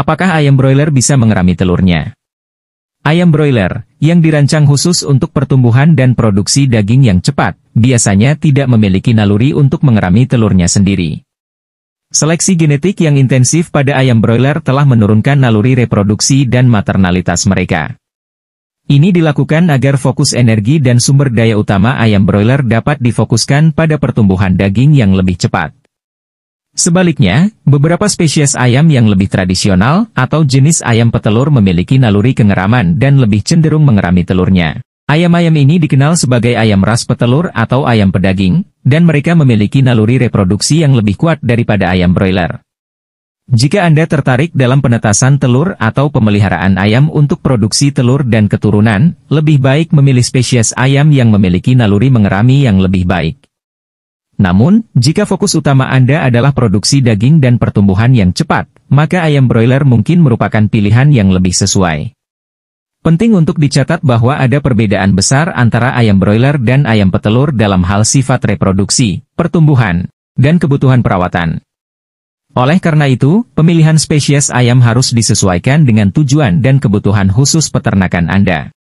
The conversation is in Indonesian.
Apakah ayam broiler bisa mengerami telurnya? Ayam broiler, yang dirancang khusus untuk pertumbuhan dan produksi daging yang cepat, biasanya tidak memiliki naluri untuk mengerami telurnya sendiri. Seleksi genetik yang intensif pada ayam broiler telah menurunkan naluri reproduksi dan maternalitas mereka. Ini dilakukan agar fokus energi dan sumber daya utama ayam broiler dapat difokuskan pada pertumbuhan daging yang lebih cepat. Sebaliknya, beberapa spesies ayam yang lebih tradisional atau jenis ayam petelur memiliki naluri kengeraman dan lebih cenderung mengerami telurnya. Ayam-ayam ini dikenal sebagai ayam ras petelur atau ayam pedaging, dan mereka memiliki naluri reproduksi yang lebih kuat daripada ayam broiler. Jika Anda tertarik dalam penetasan telur atau pemeliharaan ayam untuk produksi telur dan keturunan, lebih baik memilih spesies ayam yang memiliki naluri mengerami yang lebih baik. Namun, jika fokus utama Anda adalah produksi daging dan pertumbuhan yang cepat, maka ayam broiler mungkin merupakan pilihan yang lebih sesuai. Penting untuk dicatat bahwa ada perbedaan besar antara ayam broiler dan ayam petelur dalam hal sifat reproduksi, pertumbuhan, dan kebutuhan perawatan. Oleh karena itu, pemilihan spesies ayam harus disesuaikan dengan tujuan dan kebutuhan khusus peternakan Anda.